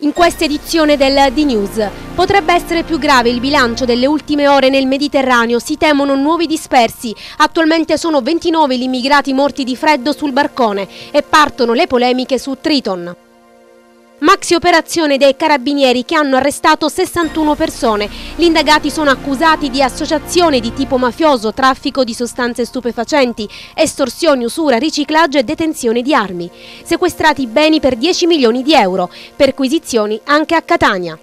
In questa edizione del D-News Potrebbe essere più grave il bilancio delle ultime ore nel Mediterraneo, si temono nuovi dispersi. Attualmente sono 29 gli immigrati morti di freddo sul barcone e partono le polemiche su Triton. Maxi operazione dei carabinieri che hanno arrestato 61 persone. Gli indagati sono accusati di associazione di tipo mafioso, traffico di sostanze stupefacenti, estorsioni, usura, riciclaggio e detenzione di armi. Sequestrati beni per 10 milioni di euro. Perquisizioni anche a Catania.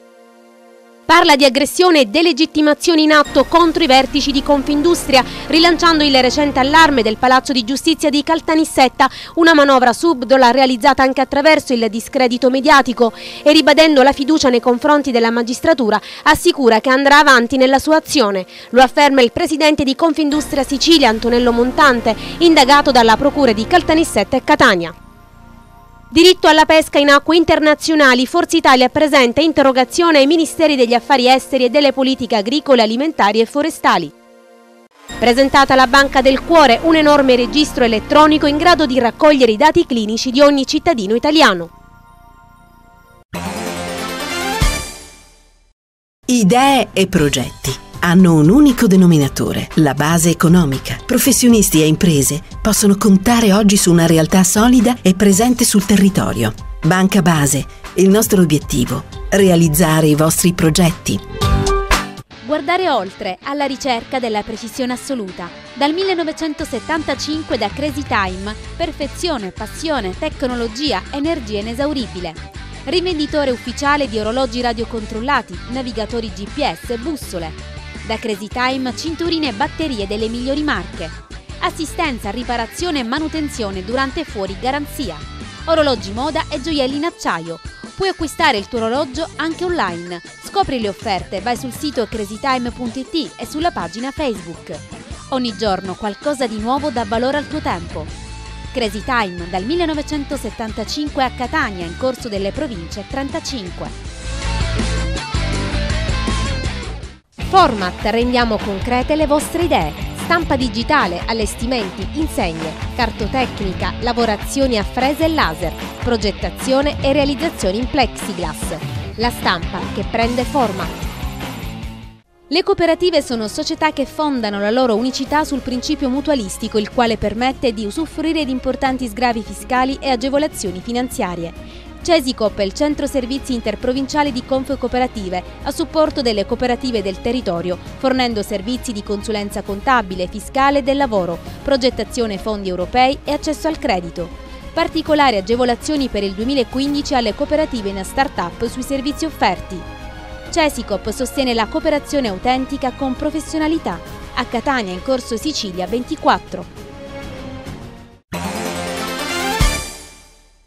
Parla di aggressione e delegittimazione in atto contro i vertici di Confindustria, rilanciando il recente allarme del Palazzo di Giustizia di Caltanissetta, una manovra subdola realizzata anche attraverso il discredito mediatico e ribadendo la fiducia nei confronti della magistratura, assicura che andrà avanti nella sua azione. Lo afferma il presidente di Confindustria Sicilia, Antonello Montante, indagato dalla procura di Caltanissetta e Catania. Diritto alla pesca in acque internazionali, Forza Italia presenta interrogazione ai Ministeri degli Affari Esteri e delle Politiche Agricole, Alimentari e Forestali. Presentata la Banca del Cuore, un enorme registro elettronico in grado di raccogliere i dati clinici di ogni cittadino italiano. Idee e progetti hanno un unico denominatore, la base economica. Professionisti e imprese possono contare oggi su una realtà solida e presente sul territorio. Banca Base, il nostro obiettivo, realizzare i vostri progetti. Guardare oltre, alla ricerca della precisione assoluta. Dal 1975 da Crazy Time, perfezione, passione, tecnologia, energia inesauribile rivenditore ufficiale di orologi radiocontrollati, navigatori GPS, bussole, da Crazy Time, cinturine e batterie delle migliori marche. Assistenza, riparazione e manutenzione durante e fuori garanzia. Orologi moda e gioielli in acciaio. Puoi acquistare il tuo orologio anche online. Scopri le offerte, vai sul sito crazytime.it e sulla pagina Facebook. Ogni giorno qualcosa di nuovo dà valore al tuo tempo. Crazy Time dal 1975 a Catania in corso delle province 35. Format rendiamo concrete le vostre idee. Stampa digitale, allestimenti, insegne, cartotecnica, lavorazioni a frese e laser, progettazione e realizzazione in plexiglass. La stampa che prende forma. Le cooperative sono società che fondano la loro unicità sul principio mutualistico, il quale permette di usufruire di importanti sgravi fiscali e agevolazioni finanziarie. Cesicop è il centro servizi interprovinciale di Conf Cooperative a supporto delle cooperative del territorio, fornendo servizi di consulenza contabile, fiscale e del lavoro, progettazione fondi europei e accesso al credito particolari agevolazioni per il 2015 alle cooperative in start-up sui servizi offerti. Cesicop sostiene la cooperazione autentica con professionalità. A Catania in corso Sicilia 24.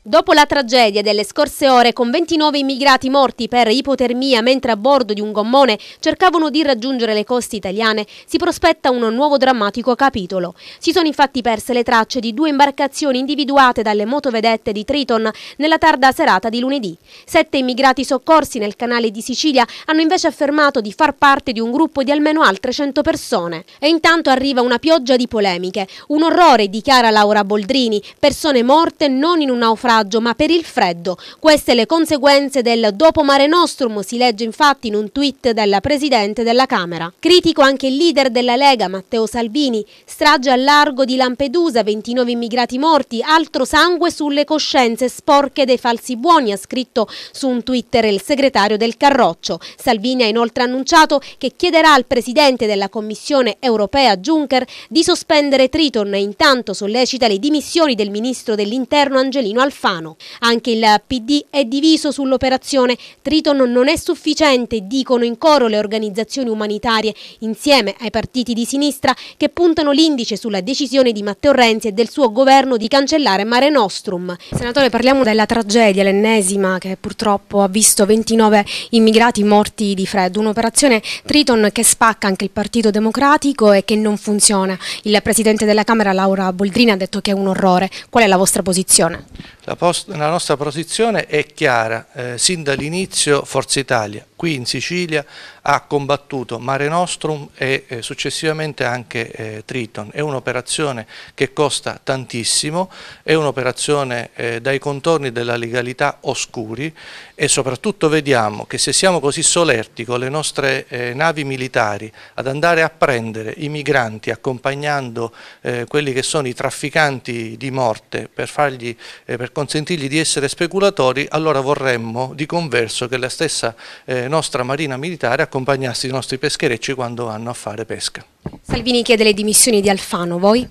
Dopo la tragedia delle scorse ore con 29 immigrati morti per ipotermia mentre a bordo di un gommone cercavano di raggiungere le coste italiane, si prospetta un nuovo drammatico capitolo. Si sono infatti perse le tracce di due imbarcazioni individuate dalle motovedette di Triton nella tarda serata di lunedì. Sette immigrati soccorsi nel canale di Sicilia hanno invece affermato di far parte di un gruppo di almeno altre 100 persone. E intanto arriva una pioggia di polemiche. Un orrore, dichiara Laura Boldrini, persone morte non in un naufragio disagio ma per il freddo. Queste le conseguenze del dopo Mare Nostrum, si legge infatti in un tweet della Presidente della Camera. Critico anche il leader della Lega, Matteo Salvini, strage al largo di Lampedusa, 29 immigrati morti, altro sangue sulle coscienze sporche dei falsi buoni, ha scritto su un Twitter il segretario del Carroccio. Salvini ha inoltre annunciato che chiederà al Presidente della Commissione europea Juncker di sospendere Triton e intanto sollecita le dimissioni del Ministro dell'Interno Angelino Alfano Alfano. Anche il PD è diviso sull'operazione. Triton non è sufficiente, dicono in coro le organizzazioni umanitarie, insieme ai partiti di sinistra che puntano l'indice sulla decisione di Matteo Renzi e del suo governo di cancellare Mare Nostrum. Senatore, parliamo della tragedia, l'ennesima che purtroppo ha visto 29 immigrati morti di freddo. Un'operazione Triton che spacca anche il Partito Democratico e che non funziona. Il Presidente della Camera, Laura Boldrini, ha detto che è un orrore. Qual è la vostra posizione? La la, la nostra posizione è chiara, eh, sin dall'inizio Forza Italia qui in Sicilia ha combattuto Mare Nostrum e eh, successivamente anche eh, Triton. È un'operazione che costa tantissimo, è un'operazione eh, dai contorni della legalità oscuri e soprattutto vediamo che se siamo così solerti con le nostre eh, navi militari ad andare a prendere i migranti accompagnando eh, quelli che sono i trafficanti di morte per, fargli, eh, per consentirgli di essere speculatori, allora vorremmo di converso che la stessa eh, nostra marina militare accompagnasse i nostri pescherecci quando vanno a fare pesca. Salvini chiede le dimissioni di Alfano, voi?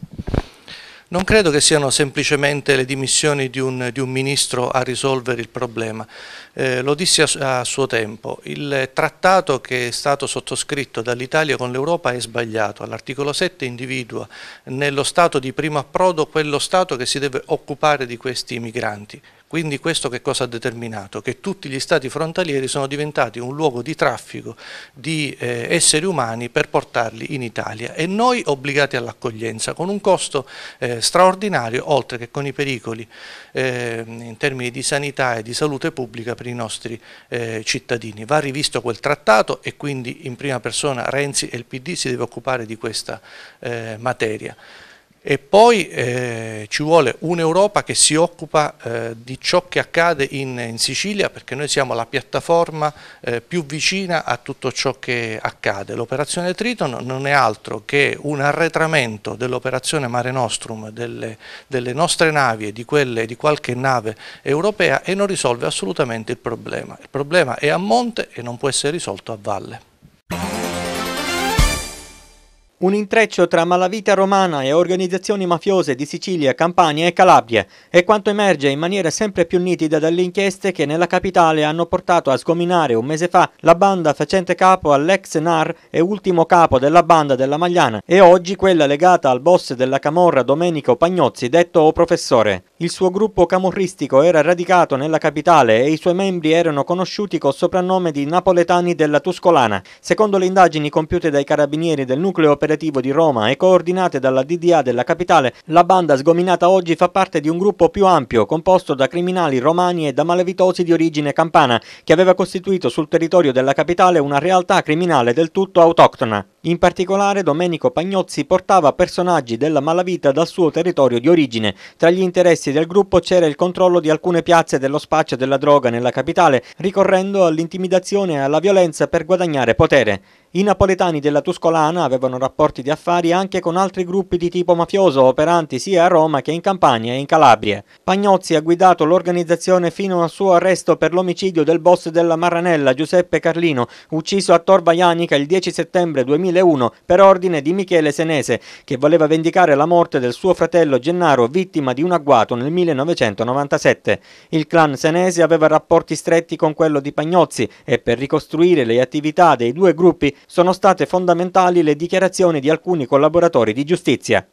Non credo che siano semplicemente le dimissioni di un, di un ministro a risolvere il problema, eh, lo dissi a, a, suo tempo, il trattato che è stato sottoscritto dall'Italia con l'Europa è sbagliato, L'articolo 7 individua nello Stato di primo approdo quello Stato che si deve occupare di questi migranti quindi questo che cosa ha determinato? Che tutti gli stati frontalieri sono diventati un luogo di traffico di eh, esseri umani per portarli in Italia e noi obbligati all'accoglienza con un costo eh, straordinario oltre che con i pericoli eh, in termini di sanità e di salute pubblica per i nostri eh, cittadini. Va rivisto quel trattato e quindi in prima persona Renzi e il PD si deve occupare di questa eh, materia. E poi eh, ci vuole un'Europa che si occupa eh, di ciò che accade in, in, Sicilia perché noi siamo la piattaforma eh, più vicina a tutto ciò che accade. L'operazione Triton non è altro che un arretramento dell'operazione Mare Nostrum, delle, delle, nostre navi e di quelle di qualche nave europea e non risolve assolutamente il problema. Il problema è a monte e non può essere risolto a valle. Un intreccio tra malavita romana e organizzazioni mafiose di Sicilia, Campania e Calabria è quanto emerge in maniera sempre più nitida dalle inchieste che nella capitale hanno portato a sgominare un mese fa la banda facente capo all'ex NAR e ultimo capo della banda della Magliana e oggi quella legata al boss della Camorra Domenico Pagnozzi, detto o professore. Il suo gruppo camorristico era radicato nella capitale e i suoi membri erano conosciuti col soprannome di napoletani della Tuscolana. Secondo le indagini compiute dai carabinieri del nucleo operativo di Roma e coordinate dalla DDA della capitale, la banda sgominata oggi fa parte di un gruppo più ampio composto da criminali romani e da malevitosi di origine campana che aveva costituito sul territorio della capitale una realtà criminale del tutto autoctona. In particolare Domenico Pagnozzi portava personaggi della malavita dal suo territorio di origine. Tra gli interessi del gruppo c'era il controllo di alcune piazze dello spaccio della droga nella capitale, ricorrendo all'intimidazione e alla violenza per guadagnare potere. I napoletani della Tuscolana avevano rapporti di affari anche con altri gruppi di tipo mafioso operanti sia a Roma che in Campania e in Calabria. Pagnozzi ha guidato l'organizzazione fino al suo arresto per l'omicidio del boss della Marranella Giuseppe Carlino, ucciso a Tor Vaianica il 10 settembre 2001 per ordine di Michele Senese, che voleva vendicare la morte del suo fratello Gennaro vittima di un agguato nel 1997. Il clan Senese aveva rapporti stretti con quello di Pagnozzi e per ricostruire le attività dei due gruppi sono state fondamentali le dichiarazioni di alcuni collaboratori di giustizia.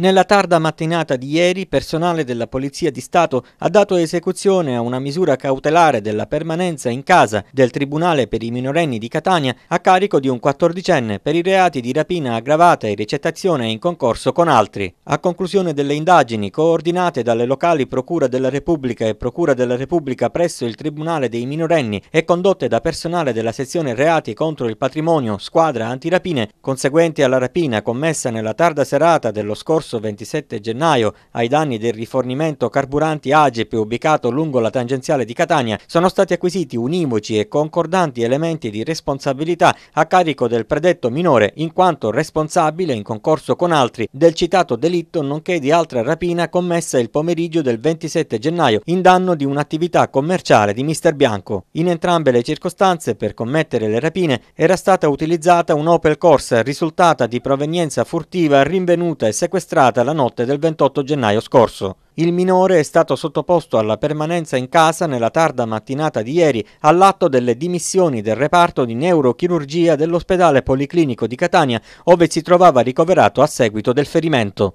Nella tarda mattinata di ieri, personale della Polizia di Stato ha dato esecuzione a una misura cautelare della permanenza in casa del Tribunale per i minorenni di Catania a carico di un quattordicenne per i reati di rapina aggravata e ricettazione in concorso con altri. A conclusione delle indagini coordinate dalle locali Procura della Repubblica e Procura della Repubblica presso il Tribunale dei minorenni e condotte da personale della sezione reati contro il patrimonio squadra antirapine conseguenti alla rapina commessa nella tarda serata dello scorso scorso 27 gennaio ai danni del rifornimento carburanti AGEP ubicato lungo la tangenziale di Catania sono stati acquisiti univoci e concordanti elementi di responsabilità a carico del predetto minore in quanto responsabile in concorso con altri del citato delitto nonché di altra rapina commessa il pomeriggio del 27 gennaio in danno di un'attività commerciale di Mister Bianco. In entrambe le circostanze per commettere le rapine era stata utilizzata un'Opel Corsa risultata di provenienza furtiva rinvenuta e sequestrata sequestrata la notte del 28 gennaio scorso. Il minore è stato sottoposto alla permanenza in casa nella tarda mattinata di ieri all'atto delle dimissioni del reparto di neurochirurgia dell'ospedale policlinico di Catania, ove si trovava ricoverato a seguito del ferimento.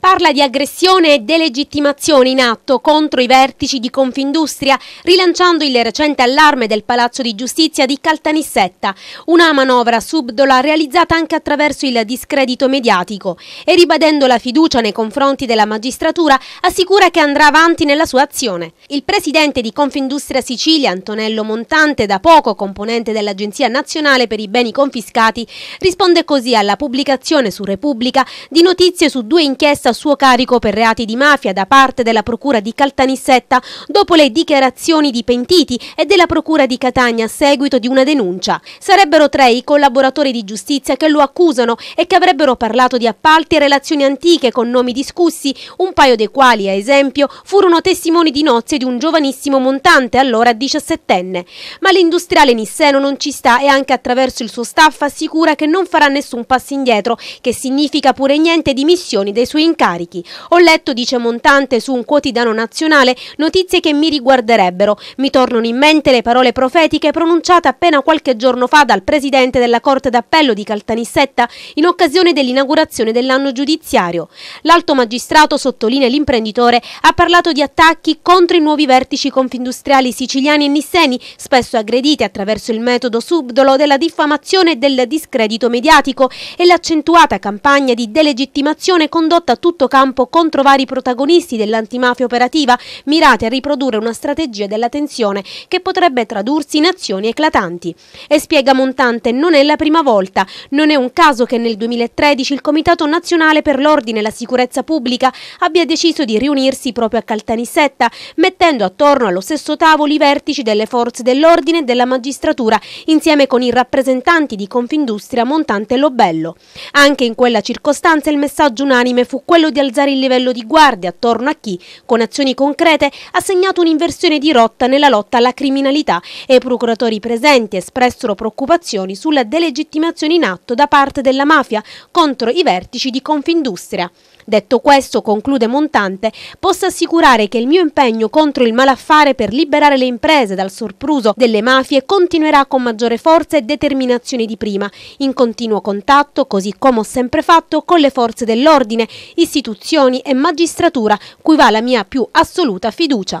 Parla di aggressione e delegittimazione in atto contro i vertici di Confindustria, rilanciando il recente allarme del Palazzo di Giustizia di Caltanissetta, una manovra subdola realizzata anche attraverso il discredito mediatico e ribadendo la fiducia nei confronti della magistratura, assicura che andrà avanti nella sua azione. Il presidente di Confindustria Sicilia, Antonello Montante, da poco componente dell'Agenzia Nazionale per i Beni Confiscati, risponde così alla pubblicazione su Repubblica di notizie su due inchieste a suo carico per reati di mafia da parte della Procura di Caltanissetta dopo le dichiarazioni di pentiti e della Procura di Catania a seguito di una denuncia. Sarebbero tre i collaboratori di giustizia che lo accusano e che avrebbero parlato di appalti e relazioni antiche con nomi discussi, un paio dei quali, a esempio, furono testimoni di nozze di un giovanissimo montante, allora diciassettenne. Ma l'industriale Nisseno non ci sta e anche attraverso il suo staff assicura che non farà nessun passo indietro, che significa pure niente di missioni dei suoi incontri incarichi. Ho letto, dice Montante, su un quotidiano nazionale notizie che mi riguarderebbero. Mi tornano in mente le parole profetiche pronunciate appena qualche giorno fa dal presidente della Corte d'Appello di Caltanissetta in occasione dell'inaugurazione dell'anno giudiziario. L'alto magistrato, sottolinea l'imprenditore, ha parlato di attacchi contro i nuovi vertici confindustriali siciliani e nisseni, spesso aggrediti attraverso il metodo subdolo della diffamazione e del discredito mediatico e l'accentuata campagna di delegittimazione condotta tutti tutto campo contro vari protagonisti dell'antimafia operativa mirate a riprodurre una strategia della tensione che potrebbe tradursi in azioni eclatanti. E spiega Montante, non è la prima volta, non è un caso che nel 2013 il Comitato Nazionale per l'Ordine e la Sicurezza Pubblica abbia deciso di riunirsi proprio a Caltanissetta, mettendo attorno allo stesso tavolo i vertici delle forze dell'ordine e della magistratura, insieme con i rappresentanti di Confindustria Montante e Lobello. Anche in quella circostanza il messaggio unanime fu quello quello di alzare il livello di guardia attorno a chi, con azioni concrete, ha segnato un'inversione di rotta nella lotta alla criminalità e i procuratori presenti espressero preoccupazioni sulla delegittimazione in atto da parte della mafia contro i vertici di Confindustria. Detto questo, conclude Montante, posso assicurare che il mio impegno contro il malaffare per liberare le imprese dal sorpruso delle mafie continuerà con maggiore forza e determinazione di prima, in continuo contatto, così come ho sempre fatto, con le forze dell'ordine, istituzioni e magistratura, cui va la mia più assoluta fiducia.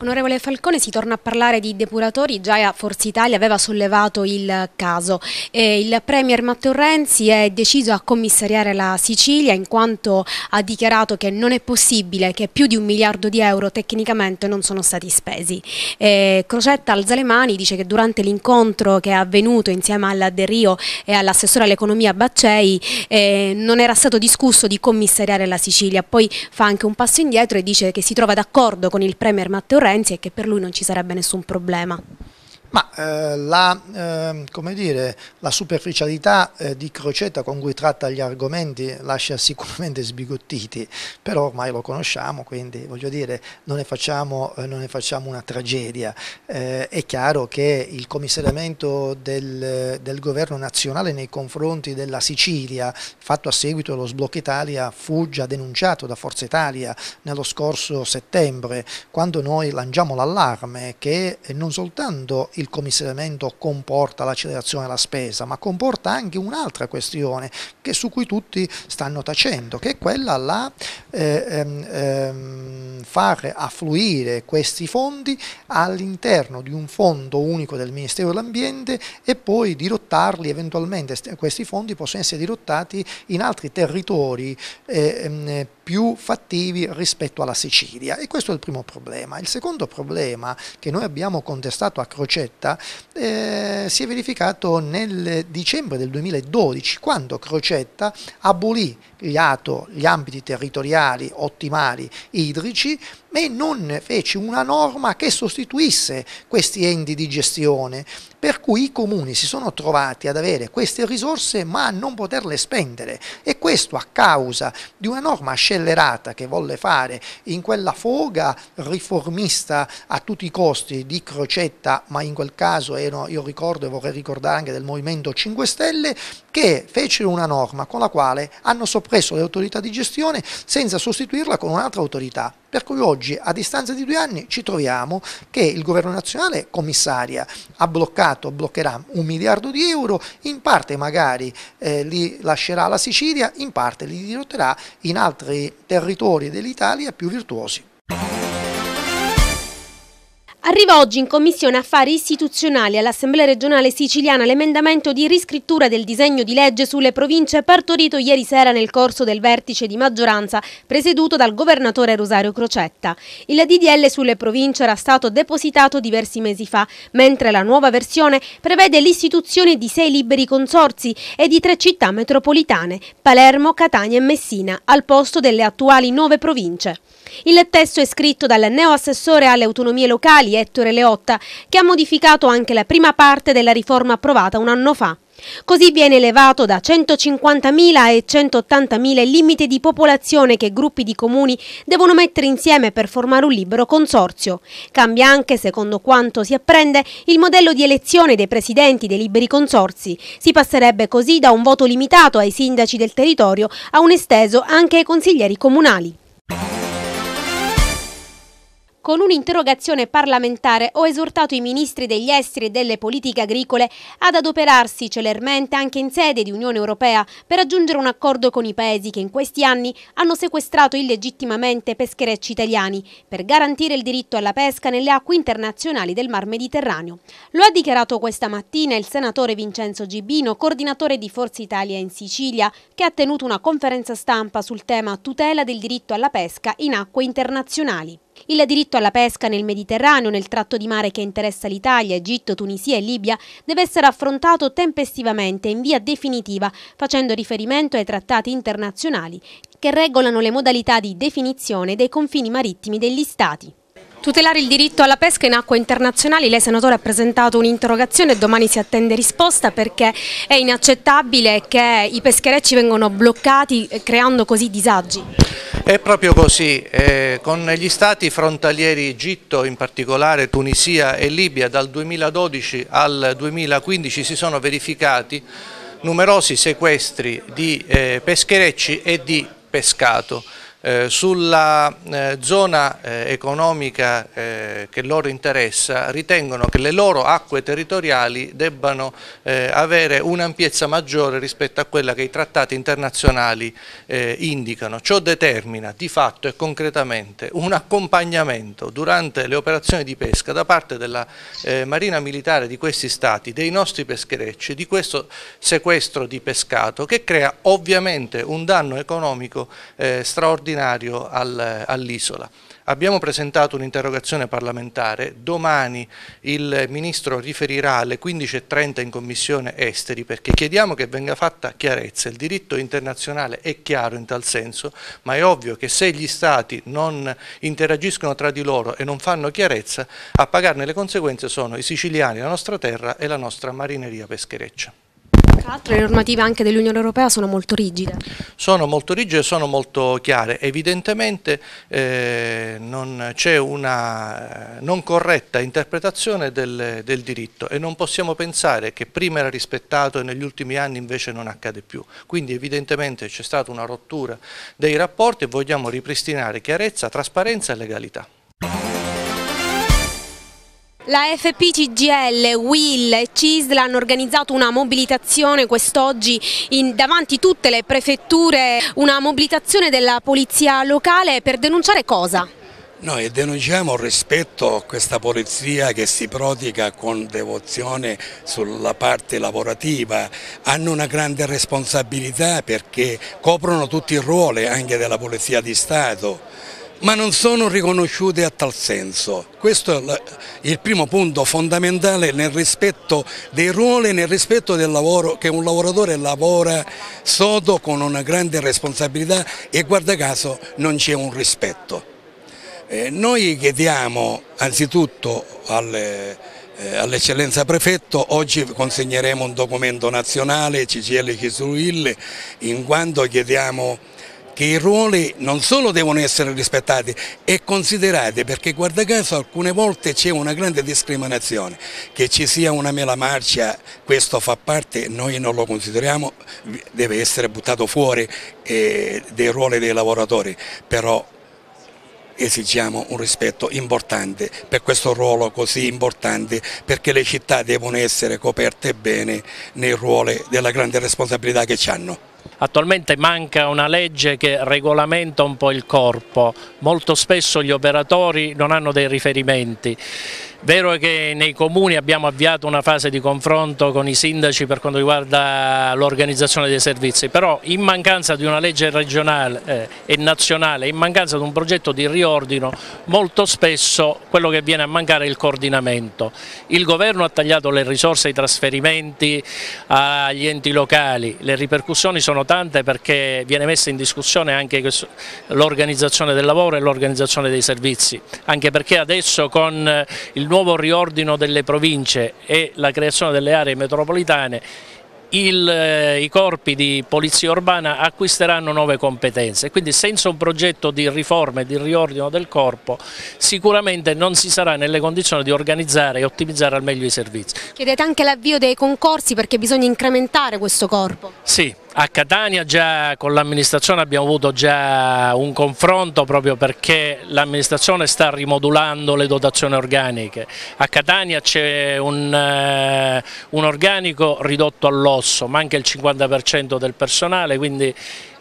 Onorevole Falcone, si torna a parlare di depuratori, già Forza Italia aveva sollevato il caso. il Premier Matteo Renzi è deciso a commissariare la Sicilia in quanto ha dichiarato che non è possibile che più di un miliardo di euro tecnicamente non sono stati spesi. Crocetta alza le mani, dice che durante l'incontro che è avvenuto insieme alla De Rio e all'assessore all'economia Baccei eh, non era stato discusso di commissariare la Sicilia. Poi fa anche un passo indietro e dice che si trova d'accordo con il Premier Matteo Renzi Renzi e che per lui non ci sarebbe nessun problema. Ma eh, la, eh, dire, la, superficialità eh, di Crocetta con cui tratta gli argomenti lascia sicuramente sbigottiti, però ormai lo conosciamo, quindi voglio dire, non ne facciamo, eh, non ne facciamo una tragedia. Eh, è chiaro che il commissariamento del, del, governo nazionale nei confronti della Sicilia, fatto a seguito dello sblocco Italia, fu già denunciato da Forza Italia nello scorso settembre, quando noi lanciamo l'allarme che non soltanto il commissariamento comporta l'accelerazione della spesa, ma comporta anche un'altra questione che, su cui tutti stanno tacendo, che è quella la eh, ehm, ehm, far affluire questi fondi all'interno di un fondo unico del Ministero dell'Ambiente e poi dirottarli eventualmente, questi fondi possono essere dirottati in altri territori eh, ehm, più fattivi rispetto alla Sicilia e questo è il primo problema. Il secondo problema che noi abbiamo contestato a Crocetta eh, si è verificato nel dicembre del 2012 quando Crocetta abolì gli ATO, gli ambiti territoriali ottimali idrici e non fece una norma che sostituisse questi enti di gestione per cui i comuni si sono trovati ad avere queste risorse ma a non poterle spendere e questo a causa di una norma scellerata che volle fare in quella foga riformista a tutti i costi di Crocetta ma in quel caso io ricordo e vorrei ricordare anche del Movimento 5 Stelle che fecero una norma con la quale hanno soppresso le autorità di gestione senza sostituirla con un'altra autorità. Per cui oggi, a distanza di due anni, ci troviamo che il governo nazionale commissaria ha bloccato, bloccherà un miliardo di euro, in parte magari eh, li lascerà la Sicilia, in parte li dirotterà in altri territori dell'Italia più virtuosi. Arriva oggi in Commissione Affari Istituzionali all'Assemblea regionale siciliana l'emendamento di riscrittura del disegno di legge sulle province partorito ieri sera nel corso del vertice di maggioranza presieduto dal governatore Rosario Crocetta. Il DDL sulle province era stato depositato diversi mesi fa, mentre la nuova versione prevede l'istituzione di sei liberi consorzi e di tre città metropolitane, Palermo, Catania e Messina, al posto delle attuali nove province. Il testo è scritto dal neoassessore alle autonomie locali Ettore Leotta, che ha modificato anche la prima parte della riforma approvata un anno fa. Così viene elevato da 150.000 a 180.000 il limite di popolazione che gruppi di comuni devono mettere insieme per formare un libero consorzio. Cambia anche, secondo quanto si apprende, il modello di elezione dei presidenti dei liberi consorzi. Si passerebbe così da un voto limitato ai sindaci del territorio a un esteso anche ai consiglieri comunali con un'interrogazione parlamentare ho esortato i ministri degli esteri e delle politiche agricole ad adoperarsi celermente anche in sede di Unione Europea per raggiungere un accordo con i paesi che in questi anni hanno sequestrato illegittimamente pescherecci italiani per garantire il diritto alla pesca nelle acque internazionali del Mar Mediterraneo. Lo ha dichiarato questa mattina il senatore Vincenzo Gibino, coordinatore di Forza Italia in Sicilia, che ha tenuto una conferenza stampa sul tema tutela del diritto alla pesca in acque internazionali. Il diritto alla pesca nel Mediterraneo, nel tratto di mare che interessa l'Italia, Egitto, Tunisia e Libia, deve essere affrontato tempestivamente in via definitiva, facendo riferimento ai trattati internazionali che regolano le modalità di definizione dei confini marittimi degli Stati. Tutelare il diritto alla pesca in acque internazionali, lei senatore ha presentato un'interrogazione e domani si attende risposta perché è inaccettabile che i pescherecci vengano bloccati eh, creando così disagi. È proprio così, eh, con gli stati frontalieri Egitto, in particolare Tunisia e Libia, dal 2012 al 2015 si sono verificati numerosi sequestri di eh, pescherecci e di pescato. Eh, sulla eh, zona eh, economica eh, che loro interessa ritengono che le loro acque territoriali debbano avere un'ampiezza maggiore rispetto a quella che i trattati internazionali indicano. Ciò determina di fatto e concretamente un accompagnamento durante le operazioni di pesca da parte della Marina Militare di questi stati, dei nostri pescherecci, di questo sequestro di pescato che crea ovviamente un danno economico straordinario straordinario al, all'isola. Abbiamo presentato un'interrogazione parlamentare, domani il Ministro riferirà alle 15.30 in Commissione Esteri perché chiediamo che venga fatta chiarezza, il diritto internazionale è chiaro in tal senso, ma è ovvio che se gli Stati non interagiscono tra di loro e non fanno chiarezza, a pagarne le conseguenze sono i siciliani, la nostra terra e la nostra marineria peschereccia. Tra l'altro le normative anche dell'Unione Europea sono molto rigide. Sono molto rigide, sono molto chiare. Evidentemente eh, non c'è una eh, non corretta interpretazione del, del, diritto e non possiamo pensare che prima era rispettato e negli ultimi anni invece non accade più. Quindi evidentemente c'è stata una rottura dei rapporti e vogliamo ripristinare chiarezza, trasparenza e legalità. La FPCGL, CGL, Will e CISL hanno organizzato una mobilitazione quest'oggi davanti tutte le prefetture, una mobilitazione della polizia locale per denunciare cosa? Noi denunciamo rispetto a questa polizia che si prodiga con devozione sulla parte lavorativa, hanno una grande responsabilità perché coprono tutti i ruoli anche della Polizia di Stato ma non sono riconosciute a tal senso. Questo è il primo punto fondamentale nel rispetto dei ruoli nel rispetto del lavoro che un lavoratore lavora sodo con una grande responsabilità e guarda caso non c'è un rispetto. Eh, noi chiediamo anzitutto alle, eh, all'eccellenza prefetto, oggi consegneremo un documento nazionale CCL Chisuille in quanto chiediamo che i ruoli non solo devono essere rispettati e considerati perché guarda caso alcune volte c'è una grande discriminazione, che ci sia una mela marcia, questo fa parte, noi non lo consideriamo, deve essere buttato fuori eh, dei ruoli dei lavoratori, però esigiamo un rispetto importante per questo ruolo così importante perché le città devono essere coperte bene nei ruoli della grande responsabilità che ci hanno. Attualmente manca una legge che regolamenta un po' il corpo, molto spesso gli operatori non hanno dei riferimenti. Vero è che nei comuni abbiamo avviato una fase di confronto con i sindaci per quanto riguarda l'organizzazione dei servizi, però in mancanza di una legge regionale eh, e nazionale, in mancanza di un progetto di riordino, molto spesso quello che viene a mancare è il coordinamento. Il governo ha tagliato le risorse ai trasferimenti agli enti locali, le ripercussioni sono tante perché viene messa in discussione anche l'organizzazione del lavoro e l'organizzazione dei servizi, anche perché adesso con eh, il nuovo nuovo riordino delle province e la creazione delle aree metropolitane il, eh, i corpi di polizia urbana acquisteranno nuove competenze, quindi senza un progetto di riforma e di riordino del corpo sicuramente non si sarà nelle condizioni di organizzare e ottimizzare al meglio i servizi. Chiedete anche l'avvio dei concorsi perché bisogna incrementare questo corpo? Sì, a Catania già con l'amministrazione abbiamo avuto già un confronto proprio perché l'amministrazione sta rimodulando le dotazioni organiche. A Catania c'è un, eh, un organico ridotto all'osso, manca il 50% del personale, quindi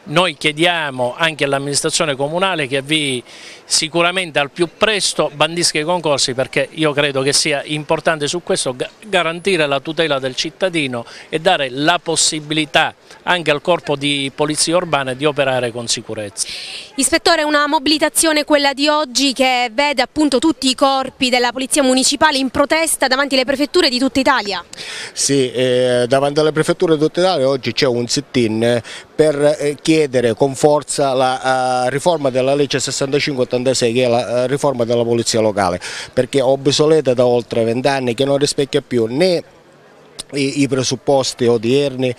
noi chiediamo anche all'amministrazione comunale che avvii sicuramente al più presto bandisca i concorsi perché io credo che sia importante su questo garantire la tutela del cittadino e dare la possibilità anche al corpo di polizia urbana di operare con sicurezza. Ispettore, una mobilitazione quella di oggi che vede appunto tutti i corpi della Polizia Municipale in protesta davanti alle prefetture di tutta Italia? Sì, eh, davanti alle prefetture di tutta Italia oggi c'è un sit-in per eh, chiedere con forza la uh, riforma della legge 65 86 che è la eh, riforma della polizia locale perché è obsoleta da oltre 20 anni che non rispecchia più né i, i presupposti odierni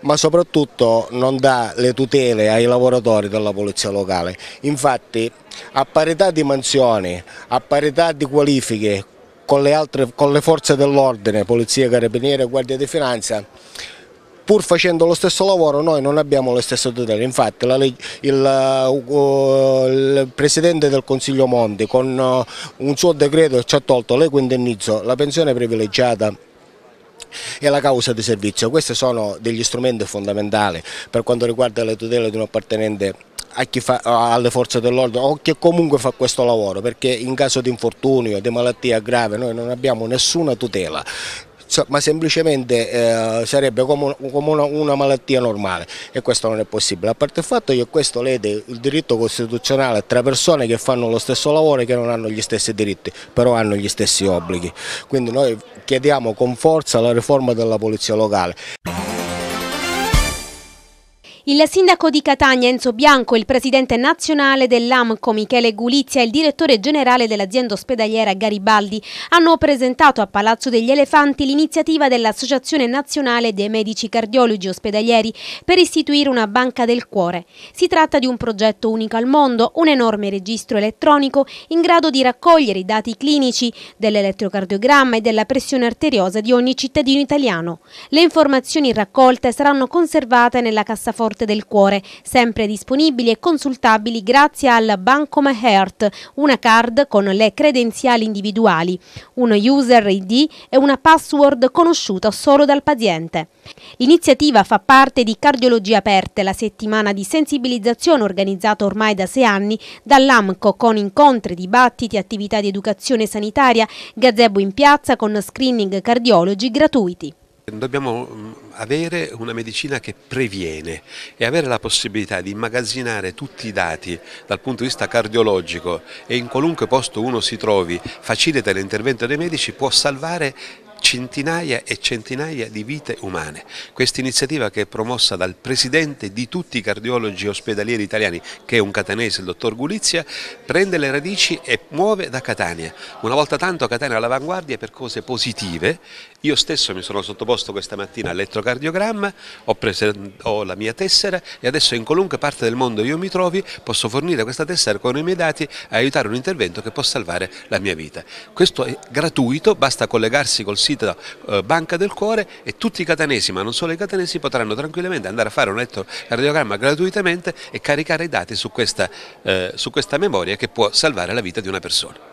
ma soprattutto non dà le tutele ai lavoratori della polizia locale. Infatti a parità di mansioni, a parità di qualifiche con le, altre, con le forze dell'ordine, polizia, carabiniere, e guardia di finanza, pur facendo lo stesso lavoro noi non abbiamo le stesse tutele, infatti il, il, uh, uh, il Presidente del Consiglio Monti con uh, un suo decreto ci ha tolto l'equo indennizzo, la pensione privilegiata e la causa di servizio, questi sono degli strumenti fondamentali per quanto riguarda le tutele di un appartenente Fa, uh, alle forze dell'ordine o che comunque fa questo lavoro perché in caso di infortunio, di malattia grave noi non abbiamo nessuna tutela ma semplicemente eh, sarebbe come, come una, una, malattia normale e questo non è possibile. A parte il fatto che questo lede il diritto costituzionale tra persone che fanno lo stesso lavoro e che non hanno gli stessi diritti, però hanno gli stessi obblighi. Quindi noi chiediamo con forza la riforma della polizia locale. Il sindaco di Catania Enzo Bianco, il presidente nazionale dell'AMCO Michele Gulizia e il direttore generale dell'azienda ospedaliera Garibaldi hanno presentato a Palazzo degli Elefanti l'iniziativa dell'Associazione Nazionale dei Medici Cardiologi Ospedalieri per istituire una banca del cuore. Si tratta di un progetto unico al mondo, un enorme registro elettronico in grado di raccogliere i dati clinici dell'elettrocardiogramma e della pressione arteriosa di ogni cittadino italiano. Le informazioni raccolte saranno conservate nella cassaforte Forte del Cuore, sempre disponibili e consultabili grazie al Bancom Heart, una card con le credenziali individuali, uno user ID e una password conosciuta solo dal paziente. L'iniziativa fa parte di Cardiologia Aperte, la settimana di sensibilizzazione organizzata ormai da sei anni dall'AMCO con incontri, dibattiti, attività di educazione sanitaria, gazebo in piazza con screening cardiologi gratuiti. Dobbiamo mm, avere una medicina che previene e avere la possibilità di immagazzinare tutti i dati dal punto di vista cardiologico e in qualunque posto uno si trovi, facilita l'intervento dei medici, può salvare centinaia e centinaia di vite umane. Questa iniziativa che è promossa dal presidente di tutti i cardiologi ospedalieri italiani, che è un catanese, il dottor Gulizia, prende le radici e muove da Catania. Una volta tanto Catania è all'avanguardia per cose positive. Io stesso mi sono sottoposto questa mattina all'elettrocardiogramma, ho, ho la mia tessera e adesso in qualunque parte del mondo io mi trovi posso fornire questa tessera con i miei dati e aiutare un intervento che può salvare la mia vita. Questo è gratuito, basta collegarsi col sito apposita eh, banca del cuore e tutti i catanesi, ma non solo i catanesi, potranno tranquillamente andare a fare un elettrocardiogramma gratuitamente e caricare i dati su questa, eh, su questa memoria che può salvare la vita di una persona.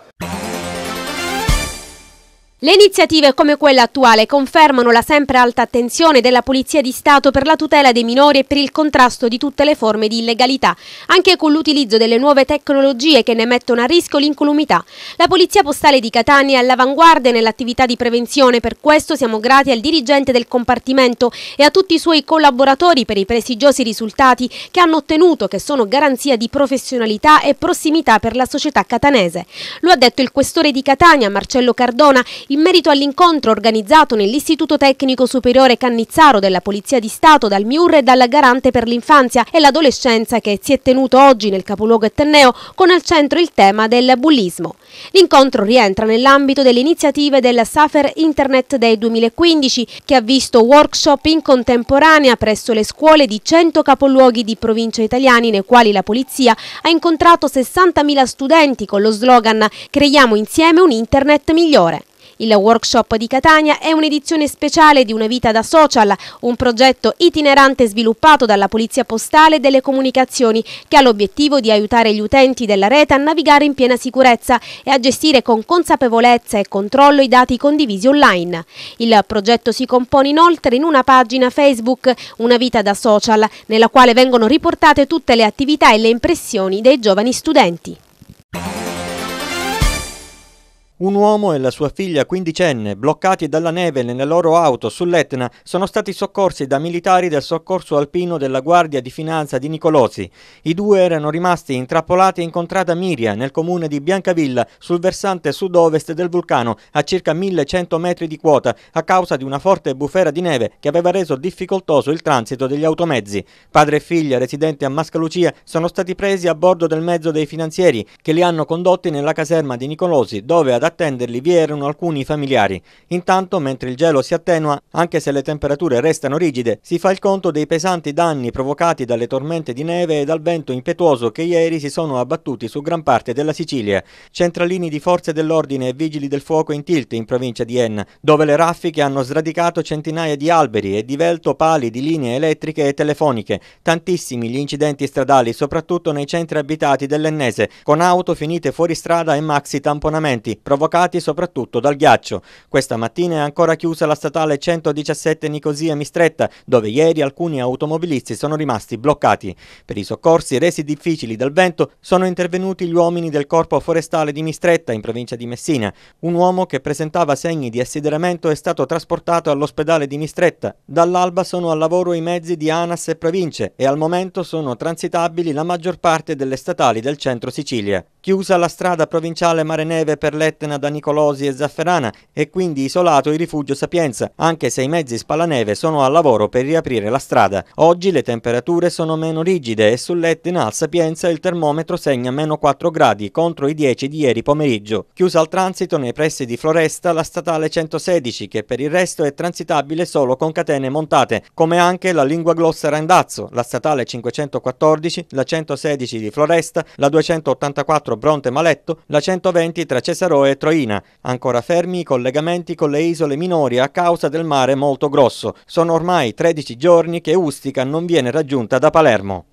Le iniziative come quella attuale confermano la sempre alta attenzione della Polizia di Stato per la tutela dei minori e per il contrasto di tutte le forme di illegalità, anche con l'utilizzo delle nuove tecnologie che ne mettono a rischio l'incolumità. La Polizia Postale di Catania è all'avanguardia nell'attività di prevenzione, per questo siamo grati al dirigente del compartimento e a tutti i suoi collaboratori per i prestigiosi risultati che hanno ottenuto, che sono garanzia di professionalità e prossimità per la società catanese. Lo ha detto il questore di Catania, Marcello Cardona, in merito all'incontro organizzato nell'Istituto Tecnico Superiore Cannizzaro della Polizia di Stato dal MIUR e dalla Garante per l'Infanzia e l'Adolescenza che si è tenuto oggi nel capoluogo Ettenneo con al centro il tema del bullismo. L'incontro rientra nell'ambito delle iniziative della Safer Internet Day 2015 che ha visto workshop in contemporanea presso le scuole di 100 capoluoghi di provincia italiani nei quali la polizia ha incontrato 60.000 studenti con lo slogan Creiamo insieme un internet migliore. Il workshop di Catania è un'edizione speciale di Una vita da social, un progetto itinerante sviluppato dalla Polizia Postale e delle Comunicazioni che ha l'obiettivo di aiutare gli utenti della rete a navigare in piena sicurezza e a gestire con consapevolezza e controllo i dati condivisi online. Il progetto si compone inoltre in una pagina Facebook, Una vita da social, nella quale vengono riportate tutte le attività e le impressioni dei giovani studenti. Un uomo e la sua figlia quindicenne, bloccati dalla neve nella loro auto sull'Etna, sono stati soccorsi da militari del soccorso alpino della Guardia di Finanza di Nicolosi. I due erano rimasti intrappolati in contrada Miria, nel comune di Biancavilla, sul versante sud-ovest del vulcano, a circa 1100 metri di quota, a causa di una forte bufera di neve che aveva reso difficoltoso il transito degli automezzi. Padre e figlia, residenti a Mascalucia, sono stati presi a bordo del mezzo dei finanzieri, che li hanno condotti nella caserma di Nicolosi, dove ad attenderli vi erano alcuni familiari. Intanto, mentre il gelo si attenua, anche se le temperature restano rigide, si fa il conto dei pesanti danni provocati dalle tormente di neve e dal vento impetuoso che ieri si sono abbattuti su gran parte della Sicilia. Centralini di forze dell'ordine e vigili del fuoco in tilt in provincia di Enna, dove le raffiche hanno sradicato centinaia di alberi e divelto pali di linee elettriche e telefoniche. Tantissimi gli incidenti stradali, soprattutto nei centri abitati dell'Ennese, con auto finite fuori strada e maxi tamponamenti, provocati provocati soprattutto dal ghiaccio. Questa mattina è ancora chiusa la statale 117 Nicosia Mistretta, dove ieri alcuni automobilisti sono rimasti bloccati. Per i soccorsi resi difficili dal vento sono intervenuti gli uomini del Corpo Forestale di Mistretta, in provincia di Messina. Un uomo che presentava segni di assideramento è stato trasportato all'ospedale di Mistretta. Dall'alba sono al lavoro i mezzi di ANAS e province e al momento sono transitabili la maggior parte delle statali del centro Sicilia. Chiusa la strada provinciale Mare Neve per l'Etna Etna da Nicolosi e Zafferana e quindi isolato il rifugio Sapienza, anche se i mezzi spalaneve sono al lavoro per riaprire la strada. Oggi le temperature sono meno rigide e sull'Etna al Sapienza il termometro segna meno 4 gradi contro i 10 di ieri pomeriggio. Chiusa al transito nei pressi di Floresta la statale 116 che per il resto è transitabile solo con catene montate, come anche la lingua glossa Randazzo, la statale 514, la 116 di Floresta, la 284 Bronte Maletto, la 120 tra Cesaro e Troina. Ancora fermi i collegamenti con le isole minori a causa del mare molto grosso. Sono ormai 13 giorni che Ustica non viene raggiunta da Palermo.